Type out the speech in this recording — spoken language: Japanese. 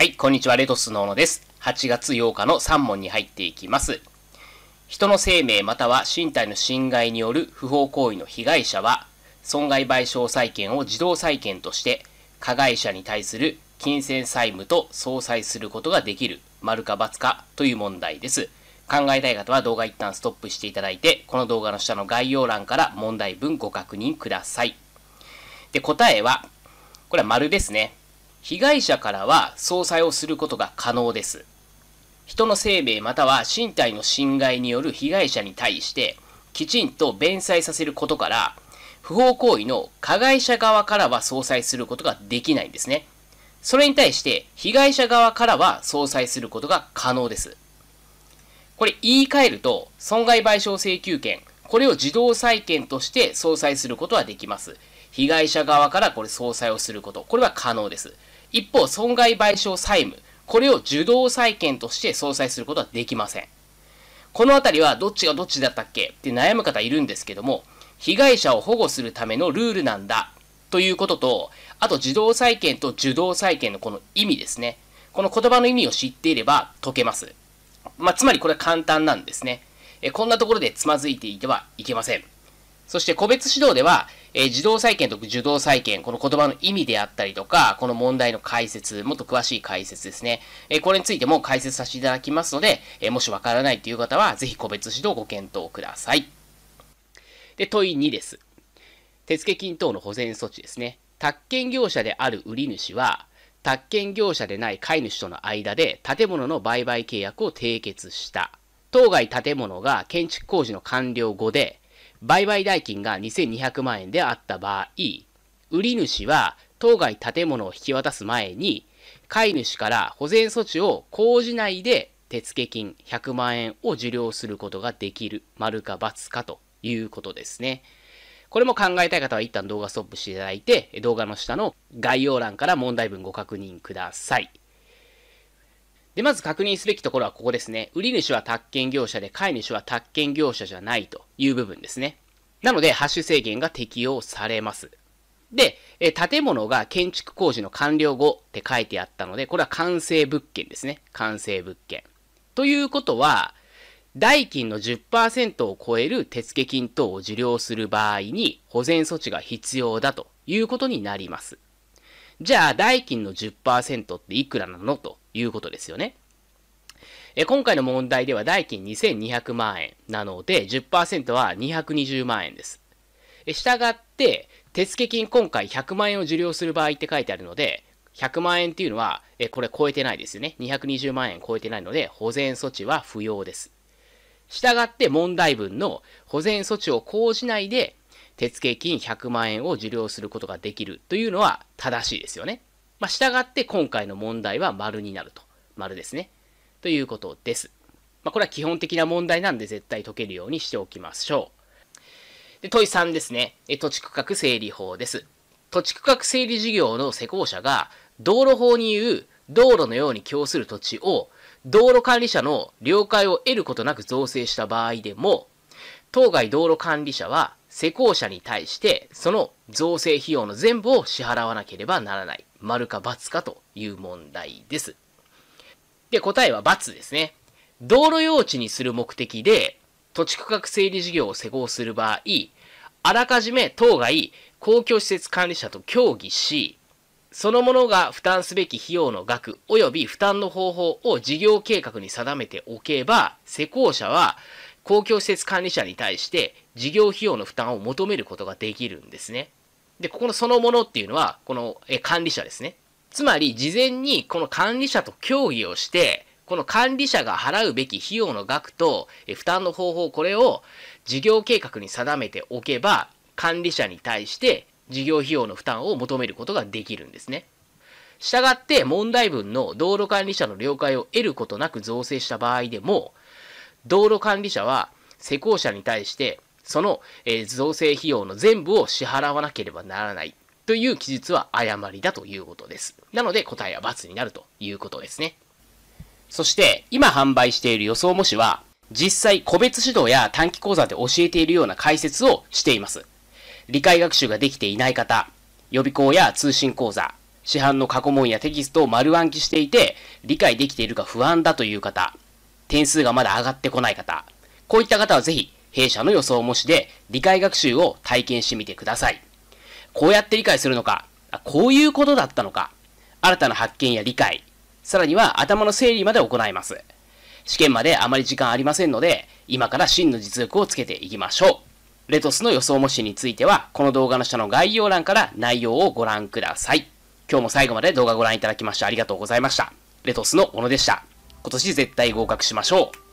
はい、こんにちは、レトスの小野です。8月8日の3問に入っていきます。人の生命または身体の侵害による不法行為の被害者は、損害賠償債権を自動債権として、加害者に対する金銭債務と相殺することができる、丸か×かという問題です。考えたい方は動画一旦ストップしていただいて、この動画の下の概要欄から問題文ご確認ください。で、答えは、これは丸ですね。被害者からは相殺をすることが可能です。人の生命または身体の侵害による被害者に対して、きちんと弁済させることから、不法行為の加害者側からは相殺することができないんですね。それに対して、被害者側からは相殺することが可能です。これ言い換えると、損害賠償請求権、これを自動債権として相殺することはできます。被害者側からこれ、相殺をすること、これは可能です。一方、損害賠償債務、これを受動債権として相殺することはできません。このあたりはどっちがどっちだったっけって悩む方いるんですけども、被害者を保護するためのルールなんだということと、あと受動債権と受動債権のこの意味ですね。この言葉の意味を知っていれば解けます。まあ、つまりこれは簡単なんですね。えこんなところでつまずいていてはいけません。そして個別指導では、えー、自動債権と受動債権、この言葉の意味であったりとか、この問題の解説、もっと詳しい解説ですね。えー、これについても解説させていただきますので、えー、もしわからないという方は、ぜひ個別指導をご検討ください。で、問い2です。手付金等の保全措置ですね。宅建業者である売り主は、宅建業者でない飼い主との間で建物の売買契約を締結した。当該建物が建築工事の完了後で、売買代金が2200万円であった場合、売り主は当該建物を引き渡す前に、飼い主から保全措置を講じないで手付金100万円を受領することができる、丸か×かということですね。これも考えたい方は一旦動画ストップしていただいて、動画の下の概要欄から問題文ご確認ください。で、まず確認すべきところはここですね。売り主は宅建業者で、買い主は宅建業者じゃないという部分ですね。なので、ハッシュ制限が適用されます。で、え建物が建築工事の完了後って書いてあったので、これは完成物件ですね。完成物件。ということは、代金の10%を超える手付金等を受領する場合に保全措置が必要だということになります。じゃあ代金の10%っていくらなのということですよね。え今回の問題では代金2200万円なので10%は220万円です。したがって、手付金今回100万円を受領する場合って書いてあるので、100万円っていうのは、えこれ超えてないですよね。220万円超えてないので、保全措置は不要です。したがって問題文の保全措置を講じないで手付金100万円を受領することができるというのは正しいですよね。まあ、従って今回の問題は丸になると。丸ですね。ということです。まあ、これは基本的な問題なんで絶対解けるようにしておきましょう。で、問い3ですね。え土地区画整理法です。土地区画整理事業の施工者が道路法に言う道路のように供する土地を道路管理者の了解を得ることなく造成した場合でも当該道路管理者は施工者に対して、その造成費用の全部を支払わなければならない。丸か×かという問題です。で、答えは×ですね。道路用地にする目的で、土地区画整理事業を施行する場合、あらかじめ当該公共施設管理者と協議し、そのものが負担すべき費用の額及び負担の方法を事業計画に定めておけば、施工者は公共施設管理者に対して事業費用の負担を求めることができるんですね。で、ここのそのものっていうのは、この管理者ですね。つまり、事前にこの管理者と協議をして、この管理者が払うべき費用の額と負担の方法、これを事業計画に定めておけば、管理者に対して事業費用の負担を求めることができるんですね。したがって問題文の道路管理者の了解を得ることなく造成した場合でも、道路管理者は施工者に対してその、えー、造成費用の全部を支払わなければならないという記述は誤りだということです。なので答えは×になるということですね。そして、今販売している予想模試は、実際個別指導や短期講座で教えているような解説をしています。理解学習ができていない方、予備校や通信講座、市販の過去問やテキストを丸暗記していて、理解できているか不安だという方、点数がまだ上がってこない方、こういった方はぜひ、弊社の予想模試で理解学習を体験してみてください。こうやって理解するのか、こういうことだったのか、新たな発見や理解、さらには頭の整理まで行います。試験まであまり時間ありませんので、今から真の実力をつけていきましょう。レトスの予想模試については、この動画の下の概要欄から内容をご覧ください。今日も最後まで動画をご覧いただきましてありがとうございました。レトスの小野でした。今年絶対合格しましょう。